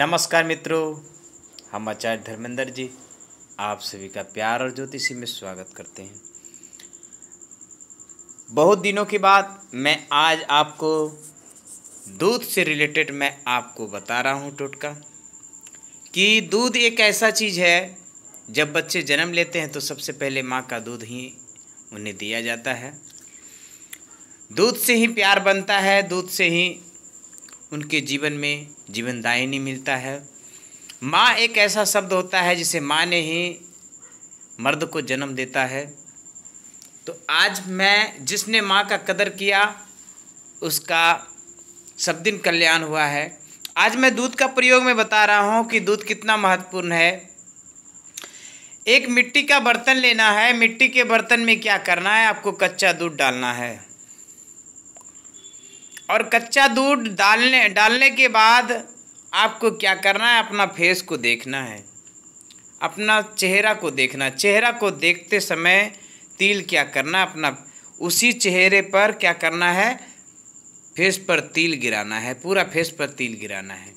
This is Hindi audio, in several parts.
नमस्कार मित्रों हम आचार्य धर्मेंद्र जी आप सभी का प्यार और ज्योतिषी में स्वागत करते हैं बहुत दिनों के बाद मैं आज आपको दूध से रिलेटेड मैं आपको बता रहा हूँ टोटका कि दूध एक ऐसा चीज़ है जब बच्चे जन्म लेते हैं तो सबसे पहले माँ का दूध ही उन्हें दिया जाता है दूध से ही प्यार बनता है दूध से ही उनके जीवन में जीवनदायिनी मिलता है माँ एक ऐसा शब्द होता है जिसे माँ ने ही मर्द को जन्म देता है तो आज मैं जिसने माँ का कदर किया उसका सब दिन कल्याण हुआ है आज मैं दूध का प्रयोग में बता रहा हूँ कि दूध कितना महत्वपूर्ण है एक मिट्टी का बर्तन लेना है मिट्टी के बर्तन में क्या करना है आपको कच्चा दूध डालना है और कच्चा दूध डालने डालने के बाद आपको क्या करना है अपना फेस को देखना है अपना चेहरा को देखना चेहरा को देखते समय तिल क्या करना अपना उसी चेहरे पर क्या करना है फेस पर तिल गिराना है पूरा फेस पर तिल गिराना है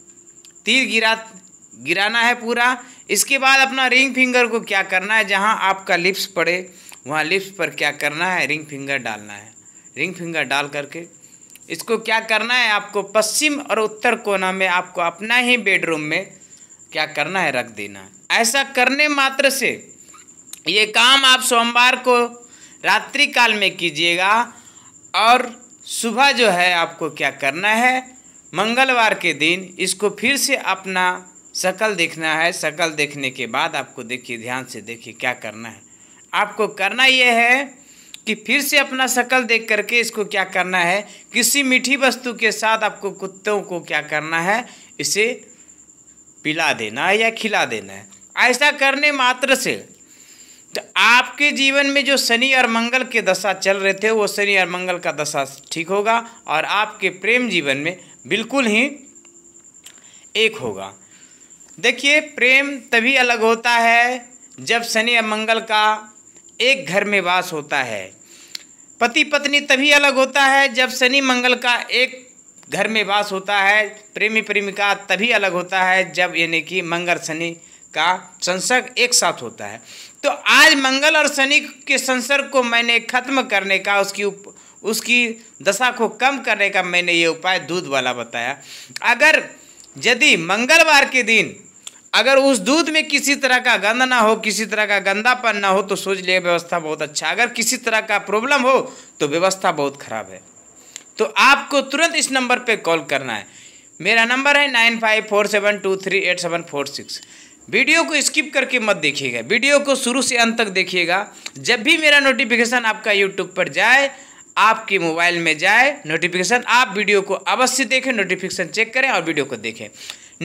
तिल गिरा गिराना है पूरा इसके बाद अपना रिंग फिंगर को क्या करना है जहाँ आपका लिप्स पड़े वहाँ लिप्स पर क्या करना है रिंग फिंगर डालना है रिंग फिंगर डाल करके इसको क्या करना है आपको पश्चिम और उत्तर कोना में आपको अपना ही बेडरूम में क्या करना है रख देना है ऐसा करने मात्र से ये काम आप सोमवार को रात्रि काल में कीजिएगा और सुबह जो है आपको क्या करना है मंगलवार के दिन इसको फिर से अपना शकल देखना है शकल देखने के बाद आपको देखिए ध्यान से देखिए क्या करना है आपको करना यह है कि फिर से अपना शक्ल देख करके इसको क्या करना है किसी मीठी वस्तु के साथ आपको कुत्तों को क्या करना है इसे पिला देना है या खिला देना है ऐसा करने मात्र से तो आपके जीवन में जो शनि और मंगल के दशा चल रहे थे वो शनि और मंगल का दशा ठीक होगा और आपके प्रेम जीवन में बिल्कुल ही एक होगा देखिए प्रेम तभी अलग होता है जब शनि और मंगल का एक घर में वास होता है पति पत्नी तभी अलग होता है जब शनि मंगल का एक घर में वास होता है प्रेमी प्रेमिका तभी अलग होता है जब यानी कि मंगल शनि का संसर्ग एक साथ होता है तो आज मंगल और शनि के संसर्ग को मैंने खत्म करने का उसकी उप, उसकी दशा को कम करने का मैंने ये उपाय दूध वाला बताया अगर यदि मंगलवार के दिन अगर उस दूध में किसी तरह का गंध ना हो किसी तरह का गंदापन ना हो तो सोच लिए व्यवस्था बहुत अच्छा अगर किसी तरह का प्रॉब्लम हो तो व्यवस्था बहुत खराब है तो आपको तुरंत इस नंबर पे कॉल करना है मेरा नंबर है nine five four seven two three eight seven four six video को स्किप करके मत देखिएगा वीडियो को शुरू से अंत तक देखिएगा जब भी मेरा नोटिफिकेशन आपका यूट्यूब पर जाए आपके मोबाइल में जाए नोटिफिकेशन आप वीडियो को अवश्य देखें नोटिफिकेशन चेक करें और वीडियो को देखें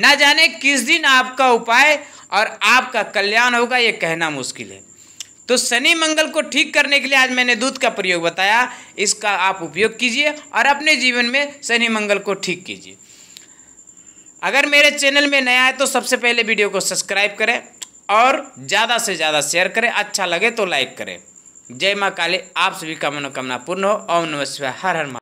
ना जाने किस दिन आपका उपाय और आपका कल्याण होगा ये कहना मुश्किल है तो शनि मंगल को ठीक करने के लिए आज मैंने दूध का प्रयोग बताया इसका आप उपयोग कीजिए और अपने जीवन में शनि मंगल को ठीक कीजिए अगर मेरे चैनल में नया है तो सबसे पहले वीडियो को सब्सक्राइब करें और ज़्यादा से ज़्यादा शेयर करें अच्छा लगे तो लाइक करें जय माँ काली आप सभी का मनोकामना पूर्ण हो ओम नमस्वा हर हर